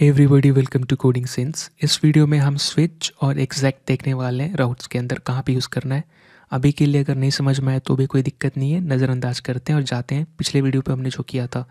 Hey everybody welcome to coding sense इस video में हम स्विच और एग्जैक्ट देखने वाले हैं राउट्स के अंदर कहाँ पे यूज़ करना है अभी के लिए अगर नहीं समझ में आए तो भी कोई दिक्कत नहीं है नज़रअंदाज करते हैं और जाते हैं पिछले वीडियो पे हमने जो किया था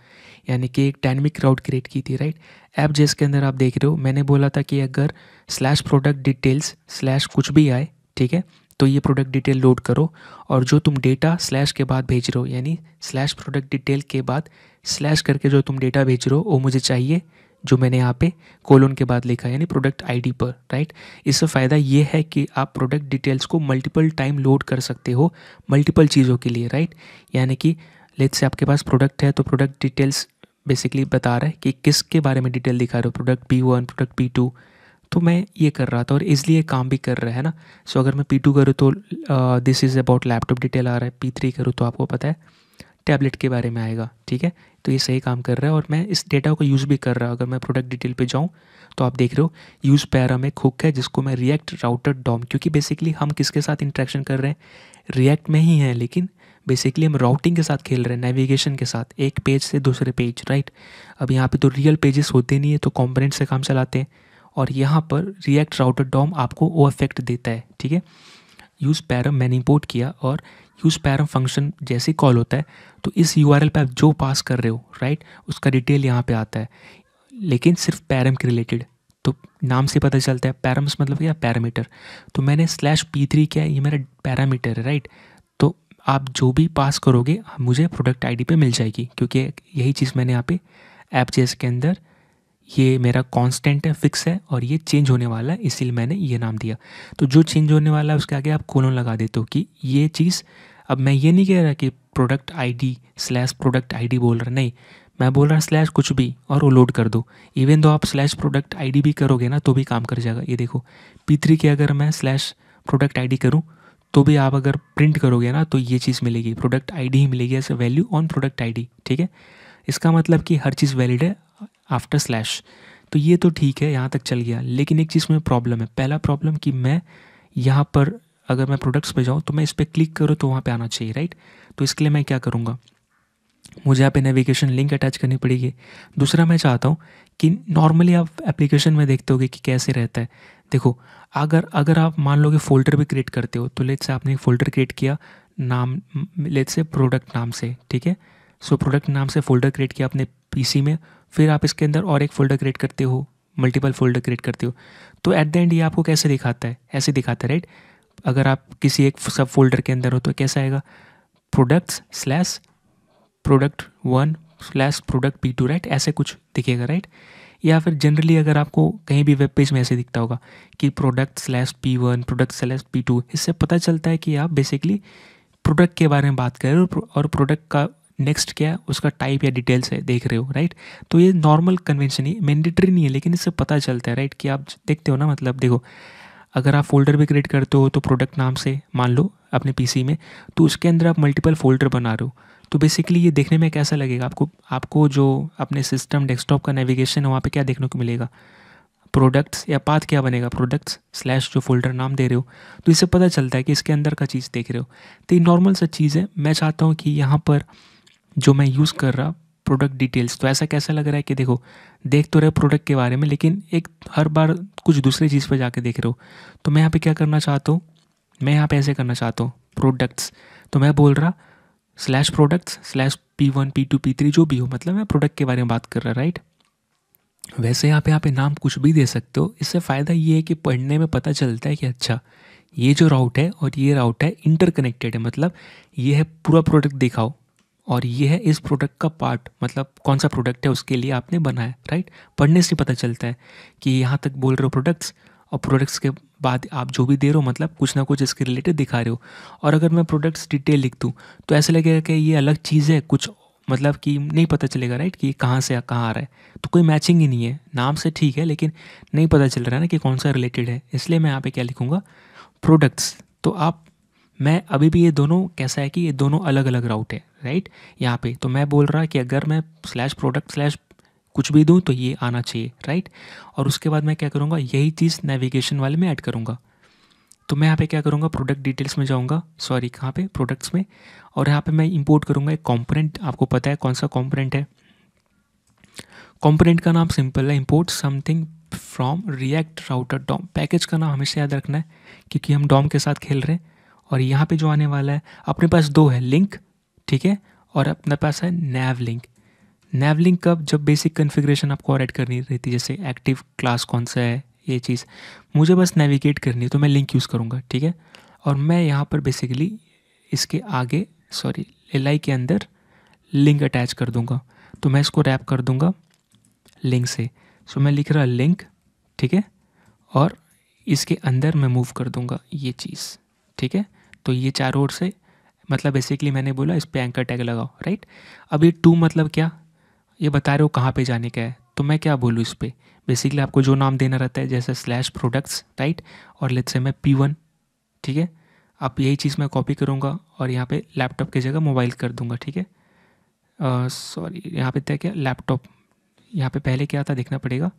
यानी कि एक डायनमिक राउट क्रिएट की थी राइट ऐप जेस के अंदर आप देख रहे हो मैंने बोला था कि अगर स्लैश प्रोडक्ट डिटेल्स स्लैश कुछ भी आए ठीक है तो ये प्रोडक्ट डिटेल लोड करो और जो तुम डेटा स्लैश के बाद भेज रहे हो यानी स्लैश प्रोडक्ट डिटेल के बाद स्लैश करके जो तुम डेटा भेज रहे हो वो मुझे चाहिए जो मैंने यहाँ पे कोलोन के बाद लिखा है यानी प्रोडक्ट आईडी पर राइट इससे फ़ायदा ये है कि आप प्रोडक्ट डिटेल्स को मल्टीपल टाइम लोड कर सकते हो मल्टीपल चीज़ों के लिए राइट यानी कि लेट से आपके पास प्रोडक्ट है तो प्रोडक्ट डिटेल्स बेसिकली बता रहा है कि किसके बारे में डिटेल दिखा रहे हो product P one product P two तो मैं ये कर रहा था और इसलिए काम भी कर रहा है ना सो so, अगर मैं पी टू करूँ तो this is about laptop detail आ रहा है पी थ्री करूँ तो आपको पता है टैबलेट के बारे में आएगा ठीक है तो ये सही काम कर रहा है और मैं इस डेटा को यूज़ भी कर रहा हूँ अगर मैं प्रोडक्ट डिटेल पे जाऊँ तो आप देख रहे हो यूज़ पैरा में खुक है जिसको मैं रिएक्ट राउटर डॉम क्योंकि बेसिकली हम किसके साथ इंट्रैक्शन कर रहे हैं रिएक्ट में ही हैं लेकिन बेसिकली हम राउटिंग के साथ खेल रहे हैं नेविगेशन के साथ एक पेज से दूसरे पेज राइट अब यहाँ पर तो रियल पेजेस होते नहीं है तो कॉम्पोनेंट से काम चलाते हैं और यहाँ पर रिएक्ट राउटर डॉम आपको वो इफेक्ट देता है ठीक है यूज़ पैरम मैंने इम्पोर्ट किया और यूज़ पैरम फंक्शन जैसे कॉल होता है तो इस यू आर पर आप जो पास कर रहे हो राइट उसका डिटेल यहाँ पे आता है लेकिन सिर्फ पैरम के रिलेटेड तो नाम से पता चलता है पैरम्स मतलब क्या पैरामीटर तो मैंने स्लैश पी थ्री किया है ये मेरा पैरामीटर है राइट तो आप जो भी पास करोगे मुझे प्रोडक्ट आईडी पे मिल जाएगी क्योंकि यही चीज़ मैंने यहाँ पे ऐप के अंदर ये मेरा कांस्टेंट है फिक्स है और ये चेंज होने वाला है इसीलिए मैंने ये नाम दिया तो जो चेंज होने वाला है उसके आगे आप कोलन लगा देते हो कि ये चीज़ अब मैं ये नहीं कह रहा कि product ID slash product ID बोल रहा नहीं मैं बोल रहा स्लैश कुछ भी और वो लोड कर दो इवन दो आप स्लैश प्रोडक्ट आई भी करोगे ना तो भी काम कर जाएगा ये देखो पी के अगर मैं स्लैश प्रोडक्ट आई करूँ तो भी आप अगर प्रिंट करोगे ना तो ये चीज़ मिलेगी प्रोडक्ट आई ही मिलेगी ऐसे वैल्यू ऑन प्रोडक्ट आई ठीक है इसका मतलब कि हर चीज़ वैलिड है आफ्टर स्लैश तो ये तो ठीक है यहाँ तक चल गया लेकिन एक चीज़ में प्रॉब्लम है पहला प्रॉब्लम कि मैं यहाँ पर अगर मैं प्रोडक्ट्स पे जाऊँ तो मैं इस पर क्लिक करूँ तो वहाँ पे आना चाहिए राइट तो इसके लिए मैं क्या करूँगा मुझे यहाँ पे नेविगेशन लिंक अटैच करनी पड़ेगी दूसरा मैं चाहता हूँ कि नॉर्मली आप एप्लीकेशन में देखते होगे कि कैसे रहता है देखो अगर अगर आप मान लो कि फोल्डर भी क्रिएट करते हो तो लेट से आपने एक फोल्डर क्रिएट किया नाम लेट से प्रोडक्ट नाम से ठीक है सो प्रोडक्ट नाम से फोल्डर क्रिएट किया अपने पीसी में फिर आप इसके अंदर और एक फोल्डर क्रिएट करते हो मल्टीपल फोल्डर क्रिएट करते हो तो ऐट द एंड ये आपको कैसे दिखाता है ऐसे दिखाता है राइट अगर आप किसी एक सब फोल्डर के अंदर हो तो कैसा आएगा products slash product one slash product P two right ऐसे कुछ दिखेगा राइट या फिर जनरली अगर आपको कहीं भी वेब पेज में ऐसे दिखता होगा कि product slash P one product slash P two इससे पता चलता है कि आप बेसिकली प्रोडक्ट के बारे में बात कर रहे हो और प्रोडक्ट का नेक्स्ट क्या है उसका टाइप या डिटेल्स है देख रहे हो राइट तो ये नॉर्मल कन्वेंशन ही मैंडेटरी नहीं है लेकिन इससे पता चलता है राइट कि आप देखते हो ना मतलब देखो अगर आप फोल्डर भी क्रिएट करते हो तो प्रोडक्ट नाम से मान लो अपने पीसी में तो उसके अंदर आप मल्टीपल फोल्डर बना रहे हो तो बेसिकली ये देखने में कैसा लगेगा आपको आपको जो अपने सिस्टम डेस्कटॉप का नेविगेशन है वहाँ पर क्या देखने को मिलेगा प्रोडक्ट्स या पाथ क्या बनेगा प्रोडक्ट्स स्लैश जो फोल्डर नाम दे रहे हो तो इससे पता चलता है कि इसके अंदर का चीज़ देख रहे हो तो ये नॉर्मल सा चीज़ है मैं चाहता हूँ कि यहाँ पर जो मैं यूज़ कर रहा प्रोडक्ट डिटेल्स तो ऐसा कैसा लग रहा है कि देखो देख तो रहे प्रोडक्ट के बारे में लेकिन एक हर बार कुछ दूसरे चीज़ पर जाके देख रहे हो तो मैं यहाँ पे क्या करना चाहता हूँ मैं यहाँ पे ऐसे करना चाहता हूँ प्रोडक्ट्स तो मैं बोल रहा slash products slash P one P two P three जो भी हो मतलब मैं प्रोडक्ट के बारे में बात कर रहा राइट वैसे यहाँ पे पर नाम कुछ भी दे सकते हो इससे फ़ायदा ये है कि पढ़ने में पता चलता है कि अच्छा ये जो राउट है और ये राउट है इंटरकनेक्टेड है मतलब ये है पूरा प्रोडक्ट दिखाओ और ये है इस प्रोडक्ट का पार्ट मतलब कौन सा प्रोडक्ट है उसके लिए आपने बनाया राइट पढ़ने से पता चलता है कि यहाँ तक बोल रहे हो प्रोडक्ट्स और प्रोडक्ट्स के बाद आप जो भी दे रहे हो मतलब कुछ ना कुछ इसके रिलेटेड दिखा रहे हो और अगर मैं प्रोडक्ट्स डिटेल लिख दूँ तो ऐसा लगेगा कि ये अलग चीज़ है कुछ मतलब कि नहीं पता चलेगा राइट कि कहाँ से कहाँ आ रहा है तो कोई मैचिंग ही नहीं है नाम से ठीक है लेकिन नहीं पता चल रहा है ना कि कौन सा रिलेटेड है इसलिए मैं यहाँ पे क्या लिखूँगा प्रोडक्ट्स तो आप मैं अभी भी ये दोनों कैसा है कि ये दोनों अलग अलग राउट है राइट यहाँ पे तो मैं बोल रहा कि अगर मैं स्लैश प्रोडक्ट स्लैश कुछ भी दूँ तो ये आना चाहिए राइट और उसके बाद मैं क्या करूँगा यही चीज़ नेविगेशन वाले में ऐड करूँगा तो मैं यहाँ पे क्या करूँगा प्रोडक्ट डिटेल्स में जाऊँगा सॉरी कहाँ पे प्रोडक्ट्स में और यहाँ पे मैं इंपोर्ट करूँगा एक कॉम्पोनेंट आपको पता है कौन सा कॉम्पोनेंट है कॉम्पोनेंट का नाम सिंपल है import something from React router DOM package का नाम हमेशा याद रखना है क्योंकि हम डॉम के साथ खेल रहे हैं और यहाँ पे जो आने वाला है अपने पास दो है लिंक ठीक है और अपने पास है नैव लिंक नैव लिंक कब जब बेसिक कन्फिग्रेशन आपको और ऐड करनी रहती है जैसे एक्टिव क्लास कौन सा है ये चीज़ मुझे बस नेविगेट करनी है तो मैं लिंक यूज़ करूँगा ठीक है और मैं यहाँ पर बेसिकली इसके आगे सॉरी एल के अंदर लिंक अटैच कर दूँगा तो मैं इसको रैप कर दूँगा लिंक से सो मैं लिख रहा लिंक ठीक है और इसके अंदर मैं मूव कर दूँगा ये चीज़ ठीक है तो ये चारों ओर से मतलब बेसिकली मैंने बोला इस पर एंकर टैग लगाओ राइट अब ये टू मतलब क्या ये बता रहे हो कहाँ पे जाने का है तो मैं क्या बोलूँ इस पर बेसिकली आपको जो नाम देना रहता है जैसे स्लैश प्रोडक्ट्स राइट और लेट से मैं पी वन ठीक है आप यही चीज़ मैं कॉपी करूँगा और यहाँ पे लैपटॉप की जगह मोबाइल कर दूँगा ठीक है सॉरी यहाँ पे तय क्या लैपटॉप यहाँ पे पहले क्या था देखना पड़ेगा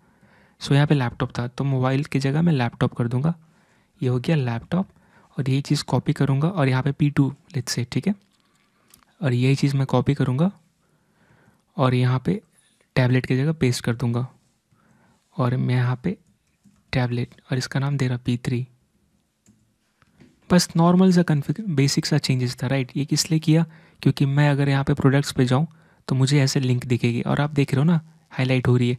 सो यहाँ पे लैपटॉप था तो मोबाइल की जगह मैं लैपटॉप कर दूँगा ये हो गया लैपटॉप और यही चीज़ कॉपी करूँगा और यहाँ पे पी टू लेट से ठीक है और यही चीज़ मैं कॉपी करूँगा और यहाँ पे टैबलेट की जगह पेस्ट कर दूँगा और मैं यहाँ पे टैबलेट और इसका नाम दे रहा पी थ्री बस नॉर्मल सा कन्फिग बेसिक सा चेंजेस था राइट ये किस लिए किया क्योंकि मैं अगर यहाँ पे प्रोडक्ट्स पे जाऊँ तो मुझे ऐसे लिंक दिखेगी और आप देख रहे हो ना हाईलाइट हो रही है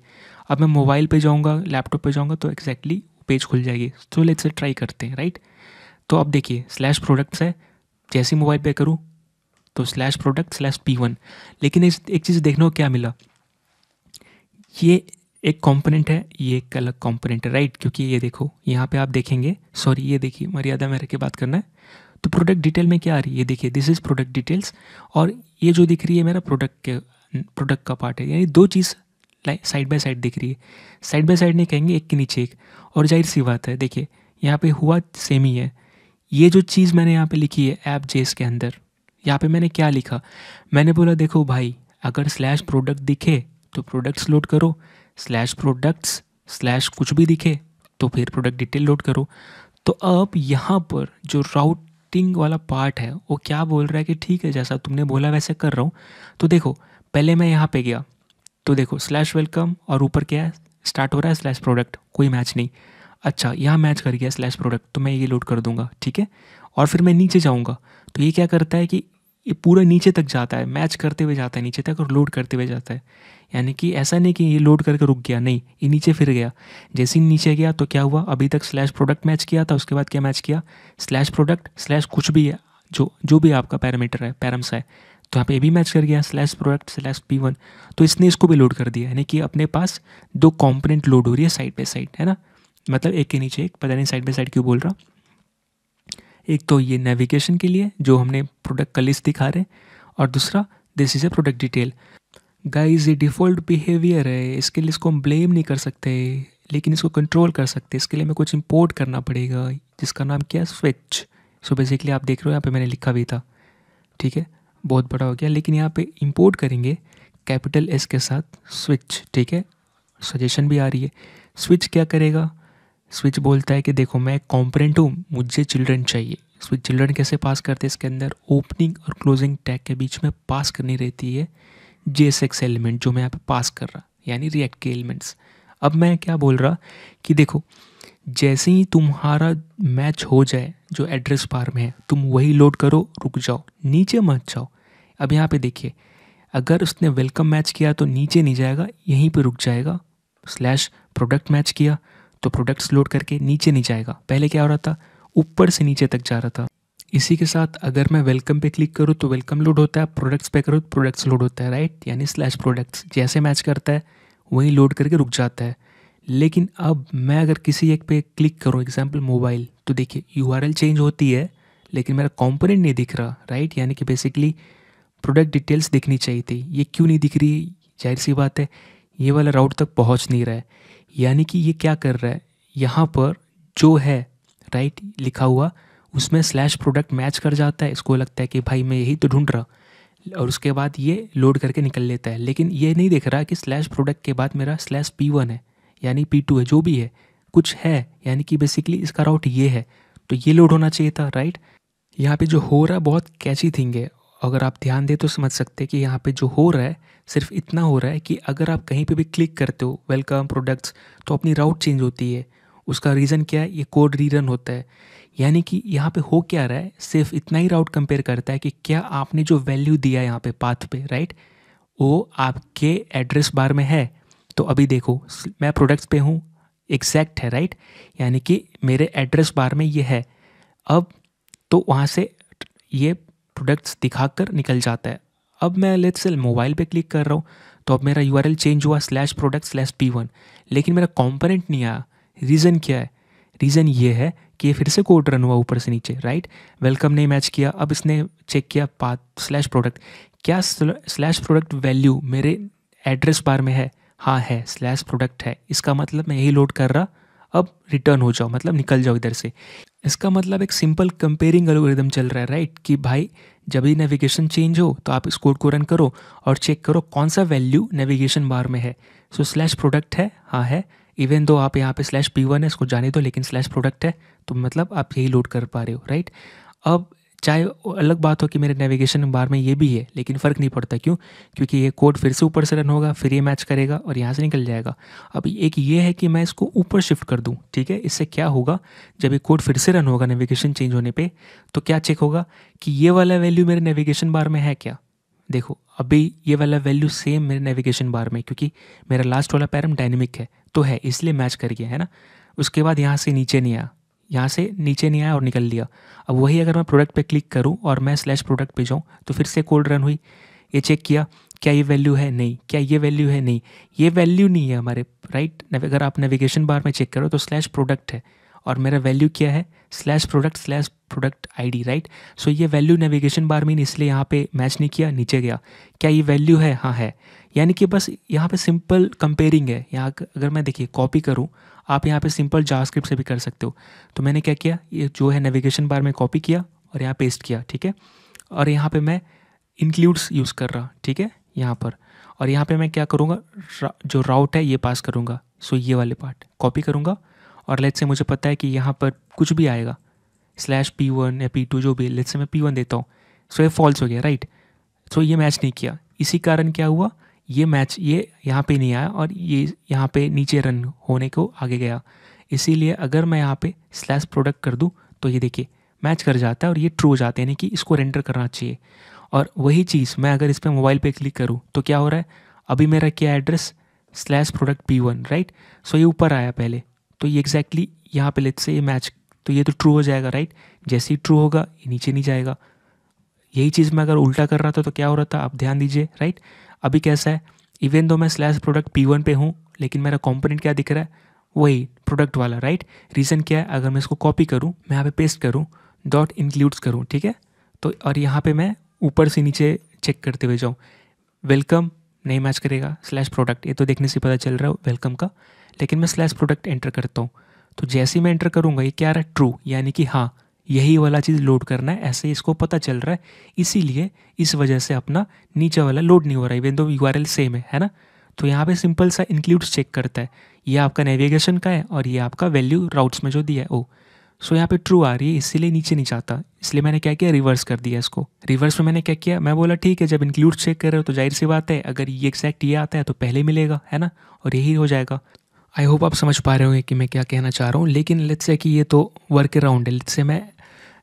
अब मैं मोबाइल पे जाऊँगा लैपटॉप पे जाऊँगा तो एक्जैक्टली exactly पेज खुल जाएगी तो से ट्राई करते हैं राइट तो आप देखिए स्लैश प्रोडक्ट्स है जैसे मोबाइल पे करूँ तो slash product slash P one लेकिन इस एक चीज़ देखने को क्या मिला ये एक कंपोनेंट है ये एक अलग कंपोनेंट है राइट क्योंकि ये देखो यहाँ पे आप देखेंगे सॉरी ये देखिए मर्यादा में रह के बात करना है तो प्रोडक्ट डिटेल में क्या आ रही है देखिए दिस इज़ प्रोडक्ट डिटेल्स और ये जो दिख रही है मेरा प्रोडक्ट के प्रोडक्ट का पार्ट है यानी दो चीज़ साइड बाय साइड दिख रही है साइड बाय साइड नहीं कहेंगे एक के नीचे एक और जाहिर सी बात है देखिए यहाँ पे हुआ सेम ही है ये जो चीज़ मैंने यहाँ पे लिखी है ऐप जेस के अंदर यहाँ पे मैंने क्या लिखा मैंने बोला देखो भाई अगर स्लैश प्रोडक्ट दिखे तो प्रोडक्ट्स लोड करो स्लैश प्रोडक्ट्स स्लैश कुछ भी दिखे तो फिर प्रोडक्ट डिटेल लोड करो तो अब यहाँ पर जो राउटिंग वाला पार्ट है वो क्या बोल रहा है कि ठीक है जैसा तुमने बोला वैसे कर रहा हूँ तो देखो पहले मैं यहाँ पे गया तो देखो स्लैश वेलकम और ऊपर क्या है स्टार्ट हो रहा है स्लैश प्रोडक्ट कोई मैच नहीं अच्छा यहाँ मैच कर गया स्लैश प्रोडक्ट तो मैं ये लोड कर दूंगा ठीक है और फिर मैं नीचे जाऊँगा तो ये क्या करता है कि ये पूरा नीचे तक जाता है मैच करते हुए जाता है नीचे तक और लोड करते हुए जाता है यानी कि ऐसा नहीं कि ये लोड करके रुक गया नहीं ये नीचे फिर गया जैसे ही नीचे गया तो क्या हुआ अभी तक स्लैश प्रोडक्ट मैच किया था उसके बाद क्या मैच किया स्लैश प्रोडक्ट स्लैश कुछ भी है जो जो भी आपका पैरामीटर है पैरम्स है तो यहाँ पे ये भी मैच कर गया slash product slash P one तो इसने इसको भी लोड कर दिया यानी कि अपने पास दो कॉम्पोनेंट लोड हो रही है साइड बाई साइड है ना मतलब एक के नीचे एक पता नहीं साइड बाई साइड क्यों बोल रहा एक तो ये नेविगेशन के लिए जो हमने प्रोडक्ट का लिस्ट दिखा रहे और दूसरा this is a product detail guys ये डिफ़ॉल्ट बिहेवियर है इसके लिए इसको हम ब्लेम नहीं कर सकते लेकिन इसको कंट्रोल कर सकते इसके लिए हमें कुछ इम्पोर्ट करना पड़ेगा जिसका नाम क्या है स्विच सो बेसिकली आप देख रहे हो यहाँ पे मैंने लिखा भी था ठीक है बहुत बड़ा हो गया लेकिन यहाँ पे इम्पोर्ट करेंगे कैपिटल एस के साथ स्विच ठीक है सजेशन भी आ रही है स्विच क्या करेगा स्विच बोलता है कि देखो मैं कॉम्परेंट हूँ मुझे चिल्ड्रन चाहिए स्विच चिल्ड्रन कैसे पास करते हैं इसके अंदर ओपनिंग और क्लोजिंग टैग के बीच में पास करनी रहती है जे एस एलिमेंट जो मैं यहाँ पे पास कर रहा यानी रिएक्ट के एलिमेंट्स अब मैं क्या बोल रहा कि देखो जैसे ही तुम्हारा मैच हो जाए जो एड्रेस बार में है तुम वही लोड करो रुक जाओ नीचे मत जाओ अब यहाँ पे देखिए अगर उसने वेलकम मैच किया तो नीचे नहीं जाएगा यहीं पे रुक जाएगा स्लैश प्रोडक्ट मैच किया तो प्रोडक्ट्स लोड करके नीचे नहीं जाएगा पहले क्या हो रहा था ऊपर से नीचे तक जा रहा था इसी के साथ अगर मैं वेलकम पे क्लिक करूँ तो वेलकम लोड होता है प्रोडक्ट्स पे करूँ तो प्रोडक्ट्स लोड होता है राइट यानी स्लैश प्रोडक्ट्स जैसे मैच करता है वहीं लोड करके रुक जाता है लेकिन अब मैं अगर किसी एक पे क्लिक करूँ एग्जाम्पल मोबाइल तो देखिए यू चेंज होती है लेकिन मेरा कॉम्पोनेंट नहीं दिख रहा राइट यानी कि बेसिकली प्रोडक्ट डिटेल्स दिखनी चाहिए थी ये क्यों नहीं दिख रही जाहिर सी बात है ये वाला राउट तक पहुँच नहीं रहा है यानी कि ये क्या कर रहा है यहाँ पर जो है राइट लिखा हुआ उसमें स्लैश प्रोडक्ट मैच कर जाता है इसको लगता है कि भाई मैं यही तो ढूंढ रहा और उसके बाद ये लोड करके निकल लेता है लेकिन ये नहीं देख रहा कि स्लैश प्रोडक्ट के बाद मेरा स्लैश पी वन है यानी पी टू है जो भी है कुछ है यानी कि बेसिकली इसका राउट ये है तो ये लोड होना चाहिए था राइट यहाँ पे जो हो रहा है बहुत कैची थिंग है अगर आप ध्यान दें तो समझ सकते हैं कि यहाँ पे जो हो रहा है सिर्फ इतना हो रहा है कि अगर आप कहीं पे भी क्लिक करते हो वेलकम प्रोडक्ट्स तो अपनी राउट चेंज होती है उसका रीज़न क्या है ये कोड रीरन होता है यानी कि यहाँ पे हो क्या रहा है सिर्फ इतना ही राउट कंपेयर करता है कि क्या आपने जो वैल्यू दिया यहाँ पे पाथ पे राइट वो आपके एड्रेस बार में है तो अभी देखो मैं प्रोडक्ट्स पे हूँ एग्जैक्ट है राइट यानी कि मेरे एड्रेस बार में ये है अब तो वहाँ से ये प्रोडक्ट्स दिखाकर निकल जाता है अब मैं लेट से मोबाइल पे क्लिक कर रहा हूँ तो अब मेरा यू चेंज हुआ slash product slash P one लेकिन मेरा कॉम्पोनेंट नहीं आया रीज़न क्या है रीज़न ये है कि ये फिर से कोड रन हुआ ऊपर से नीचे राइट वेलकम ने मैच किया अब इसने चेक किया पाथ स्लैश प्रोडक्ट क्या स्लैश प्रोडक्ट वैल्यू मेरे एड्रेस बार में है हाँ है स्लैश प्रोडक्ट है इसका मतलब मैं यही लोड कर रहा अब रिटर्न हो जाओ मतलब निकल जाओ इधर से इसका मतलब एक सिंपल कंपेयरिंग एल्गोरिदम चल रहा है राइट कि भाई जब भी नेविगेशन चेंज हो तो आप इस कोड को रन करो और चेक करो कौन सा वैल्यू नेविगेशन बार में है सो स्लैश प्रोडक्ट है हाँ है इवन दो आप यहाँ पे स्लैश पी वन है इसको जाने दो लेकिन स्लैश प्रोडक्ट है तो मतलब आप यही लोड कर पा रहे हो राइट अब चाहे अलग बात हो कि मेरे नेविगेशन बार में ये भी है लेकिन फ़र्क नहीं पड़ता क्यों क्योंकि ये कोड फिर से ऊपर से रन होगा फिर ये मैच करेगा और यहाँ से निकल जाएगा अब एक ये है कि मैं इसको ऊपर शिफ्ट कर दूँ ठीक है इससे क्या होगा जब ये कोड फिर से रन होगा नेविगेशन चेंज होने पर तो क्या चेक होगा कि ये वाला वैल्यू मेरे नेविगेशन बार में है क्या देखो अभी ये वाला वैल्यू सेम मेरे नेविगेशन बार में क्योंकि मेरा लास्ट वाला पैरम डायनेमिक है तो है इसलिए मैच कर गया है ना उसके बाद यहाँ से नीचे नहीं आया यहाँ से नीचे नहीं आया और निकल लिया अब वही अगर मैं प्रोडक्ट पे क्लिक करूँ और मैं स्लैश प्रोडक्ट पे जाऊँ तो फिर से कोल्ड रन हुई ये चेक किया क्या ये वैल्यू है नहीं क्या ये वैल्यू है नहीं ये वैल्यू नहीं है हमारे राइट अगर आप नेविगेशन बार में चेक करो तो स्लैश प्रोडक्ट है और मेरा वैल्यू क्या है slash product slash product ID right so ये वैल्यू नेविगेशन बार में इसलिए यहाँ पे मैच नहीं किया नीचे गया क्या ये वैल्यू है हाँ है यानी कि बस यहाँ पे सिंपल कंपेयरिंग है यहाँ अगर मैं देखिए कॉपी करूँ आप यहाँ पे सिंपल जावास्क्रिप्ट से भी कर सकते हो तो मैंने क्या किया ये जो है नेविगेशन बार में कॉपी किया और यहाँ पेस्ट किया ठीक है और यहाँ पे मैं इंक्लूड्स यूज़ कर रहा ठीक है यहाँ पर और यहाँ पे मैं क्या करूँगा जो राउट है ये पास करूँगा सो ये वाले पार्ट कॉपी करूँगा और लेट से मुझे पता है कि यहाँ पर कुछ भी आएगा स्लैश पी वन या पी टू जो भी लेट से मैं पी वन देता हूँ सो ये फॉल्स हो गया राइट सो ये मैच नहीं किया इसी कारण क्या हुआ ये मैच ये यहाँ पे नहीं आया और ये यहाँ पे नीचे रन होने को आगे गया इसीलिए अगर मैं यहाँ पे स्लैश प्रोडक्ट कर दूँ तो ये देखिए मैच कर जाता है और ये ट्रू हो जाता है यानी कि इसको रेंडर करना चाहिए और वही चीज़ मैं अगर इस पर मोबाइल पे क्लिक करूँ तो क्या हो रहा है अभी मेरा क्या address slash product P one right so ये ऊपर आया पहले तो ये एग्जैक्टली exactly यहाँ पे लेट से ये मैच तो ये तो ट्रू हो जाएगा राइट जैसे ही ट्रू होगा ये नीचे नहीं जाएगा यही चीज़ मैं अगर उल्टा कर रहा था तो क्या हो रहा था आप ध्यान दीजिए राइट अभी कैसा है इवन दो मैं स्लैश प्रोडक्ट पी वन पे हूँ लेकिन मेरा कॉम्पोनेंट क्या दिख रहा है वही प्रोडक्ट वाला राइट रीज़न क्या है अगर मैं इसको कॉपी करूँ मैं यहाँ पे पेस्ट करूँ डॉट इंक्लूड्स करूँ ठीक है तो और यहाँ पे मैं ऊपर से नीचे चेक करते हुए जाऊँ वेलकम नहीं मैच करेगा स्लैश प्रोडक्ट ये तो देखने से पता चल रहा है वेलकम का लेकिन मैं स्लैश प्रोडक्ट एंटर करता हूँ तो जैसे ही मैं एंटर करूँगा ये क्या रहा है ट्रू यानी कि हाँ यही वाला चीज़ लोड करना है ऐसे इसको पता चल रहा है इसीलिए इस वजह से अपना नीचे वाला लोड नहीं हो रहा even though you are same है है ना तो यहाँ पे सिंपल सा इंक्लूड्स चेक करता है ये आपका नेविगेशन का है और ये आपका वैल्यू राउट्स में जो दिया है ओ सो यहाँ पे ट्रू आ रही है इसीलिए नीचे नहीं जाता इसलिए मैंने क्या किया रिवर्स कर दिया इसको रिवर्स में मैंने क्या किया मैं बोला ठीक है जब इंक्लूड चेक कर रहे हो तो जाहिर सी बात है अगर ये एग्जैक्ट ये आता है तो पहले मिलेगा है ना और यही हो जाएगा आई होप आप समझ पा रहे होंगे कि मैं क्या कहना चाह रहा हूँ लेकिन लेट्स से कि ये तो वर्क अराउंड है लेट्स से मैं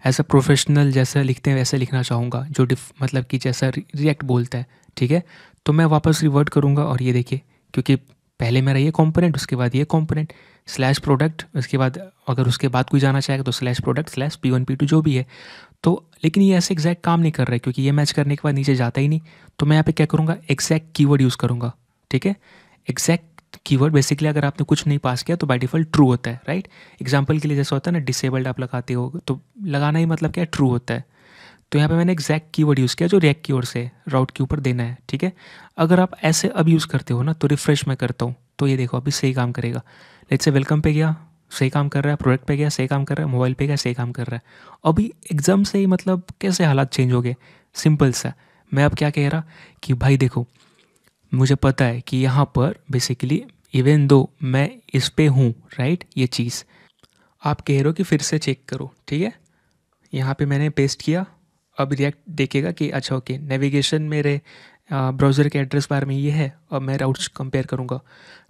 एज अ प्रोफेशनल जैसा लिखते हैं वैसे लिखना चाहूँगा जो डिफ मतलब कि जैसा रिएक्ट बोलता है ठीक है तो मैं वापस रिवर्ट करूँगा और ये देखिए क्योंकि पहले मेरा ये कॉम्पोनेंट उसके बाद ये कॉम्पोनेंट स्लैश प्रोडक्ट उसके बाद अगर उसके बाद कोई जाना चाहेगा तो slash product slash P one P two जो भी है तो लेकिन ये ऐसे एग्जैक्ट काम नहीं कर रहा है क्योंकि ये मैच करने के बाद नीचे जाता ही नहीं तो मैं यहाँ पे क्या करूँगा एग्जैक्ट कीवर्ड यूज़ करूँगा ठीक है एग्जैक्ट कीवर्ड बेसिकली अगर आपने कुछ नहीं पास किया तो बाई डिफ़ॉल्ट ट्रू होता है राइट एग्जाम्पल के लिए जैसा होता है ना डिसेबल्ड आप लगाते हो तो लगाना ही मतलब क्या है ट्रू होता है तो यहाँ पे मैंने एग्जैक्ट कीवर्ड यूज़ किया जो रैक की ओर से राउट के ऊपर देना है ठीक है अगर आप ऐसे अब यूज़ करते हो ना तो रिफ्रेश मैं करता हूँ तो ये देखो अभी सही काम करेगा लेट से वेलकम पे गया सही काम कर रहा है प्रोडक्ट पे गया सही काम कर रहा है मोबाइल पे गया सही काम कर रहा है अभी एग्ज़ाम से ही मतलब कैसे हालात चेंज हो गए सिंपल सा मैं अब क्या कह रहा कि भाई देखो मुझे पता है कि यहाँ पर बेसिकली इवन दो मैं इस पे हूँ राइट ये चीज़ आप कह रहे हो कि फिर से चेक करो ठीक है यहाँ पे मैंने पेस्ट किया अब रिएक्ट देखेगा कि अच्छा ओके नेविगेशन मेरे ब्राउज़र के एड्रेस बार में ये है अब मैं राउट्स कंपेयर करूँगा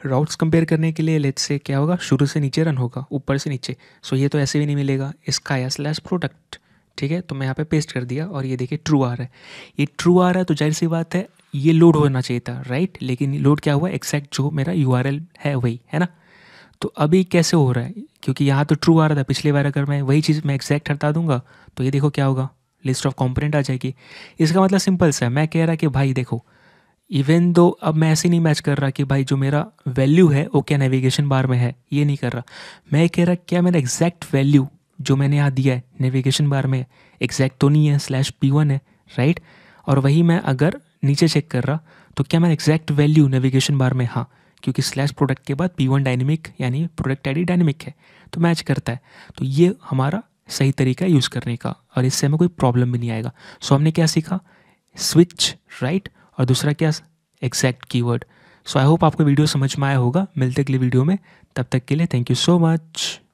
राउट्स कंपेयर करने के लिए लेट से क्या होगा शुरू से नीचे रन होगा ऊपर से नीचे सो ये तो ऐसे भी नहीं मिलेगा इसका या स्लैश प्रोडक्ट ठीक है तो मैं यहाँ पे पेस्ट कर दिया और ये देखिए ट्रू आ रहा है ये ट्रू आ रहा है तो जाहिर सी बात है ये लोड होना चाहिए था राइट लेकिन लोड क्या हुआ एक्सैक्ट जो मेरा यू है वही है ना तो अभी कैसे हो रहा है क्योंकि यहाँ तो ट्रू आ रहा था पिछले बार अगर मैं वही चीज़ मैं एक्जैक्ट हटा दूंगा तो ये देखो क्या होगा लिस्ट ऑफ कॉम्पोनेंट आ जाएगी इसका मतलब सिंपल सा है मैं कह रहा कि भाई देखो इवन दो अब मैं ऐसे नहीं मैच कर रहा कि भाई जो मेरा वैल्यू है वो क्या नेविगेशन बार में है ये नहीं कर रहा मैं कह रहा क्या मेरा एग्जैक्ट वैल्यू जो मैंने यहाँ दिया है नेविगेशन बार में एग्जैक्ट तो नहीं है स्लैश पी वन है राइट right? और वही मैं अगर नीचे चेक कर रहा तो क्या मैं एग्जैक्ट वैल्यू नेविगेशन बार में हाँ क्योंकि स्लैश प्रोडक्ट के बाद पी वन डायनेमिक यानी प्रोडक्ट आई डायनेमिक है तो मैच करता है तो ये हमारा सही तरीका है यूज़ करने का और इससे हमें कोई प्रॉब्लम भी नहीं आएगा सो हमने क्या सीखा स्विच राइट और दूसरा क्या exact word so I hope आपको वीडियो समझ में आया होगा मिलते अगले वीडियो में तब तक के लिए थैंक यू सो मच